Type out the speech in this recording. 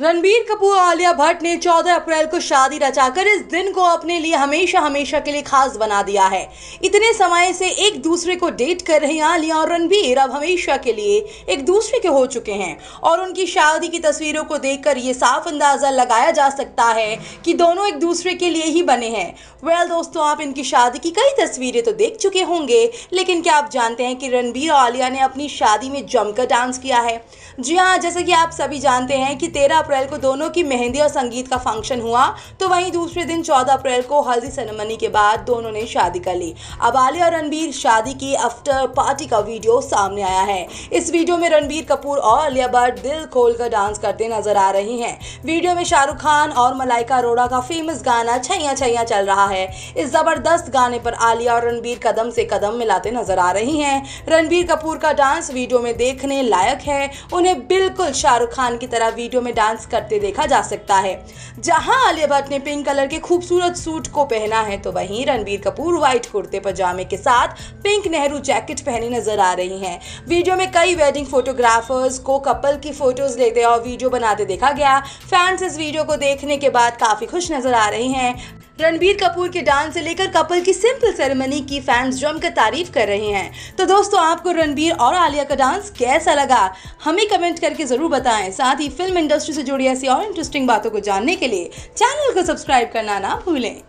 रणबीर कपूर और आलिया भट्ट ने 14 अप्रैल को शादी रचाकर इस दिन को अपने लिए हमेशा हमेशा के लिए खास बना दिया है इतने समय से एक दूसरे को डेट कर रहे आलिया और रणबीर अब हमेशा के लिए एक दूसरे के हो चुके हैं और उनकी शादी की तस्वीरों को देखकर ये साफ अंदाज़ा लगाया जा सकता है कि दोनों एक दूसरे के लिए ही बने हैं वेल दोस्तों आप इनकी शादी की कई तस्वीरें तो देख चुके होंगे लेकिन क्या आप जानते हैं कि रणबीर और आलिया ने अपनी शादी में जमकर डांस किया है जी हाँ जैसे कि आप सभी जानते हैं कि तेरह अप्रैल को दोनों की मेहंदी और संगीत का फंक्शन हुआ तो वहीं दूसरे दिन 14 अप्रैल को हल्दी सेरेमनी के बाद दोनों ने शादी कर ली अब आलिया और रणबीर शादी की आफ्टर पार्टी का वीडियो सामने आया है इस वीडियो में रणबीर कपूर और आलिया भट्ट दिल कर डांस करते नजर आ रही हैं वीडियो में शाहरुख खान और मलाइका अरोड़ा का फेमस गाना छैया छैया चल रहा है इस जबरदस्त गाने पर आलिया और रणबीर कदम से कदम मिलाते नजर आ रही हैं रणबीर कपूर का डांस वीडियो में देखने लायक है उन्हें बिल्कुल शाहरुख खान की तरह वीडियो में डांस डांस करते देखा जा सकता है जहां आलिया भट्ट ने पिंक कलर के खूबसूरत सूट को पहना है तो वहीं रणबीर कपूर व्हाइट कुर्ते पजामे के साथ पिंक नेहरू जैकेट पहने नजर आ रही हैं वीडियो में कई वेडिंग फोटोग्राफर्स को कपल की फोटोज लेते और वीडियो बनाते देखा गया फैंस इस वीडियो को देखने के बाद काफी खुश नजर आ रहे हैं रणबीर कपूर के डांस से लेकर कपल की सिंपल सेरेमनी की फैंस जमकर तारीफ कर रहे हैं तो दोस्तों आपको रणबीर और आलिया का डांस कैसा लगा हमें कमेंट करके ज़रूर बताएं साथ ही फिल्म इंडस्ट्री से जुड़ी ऐसी और इंटरेस्टिंग बातों को जानने के लिए चैनल को सब्सक्राइब करना ना भूलें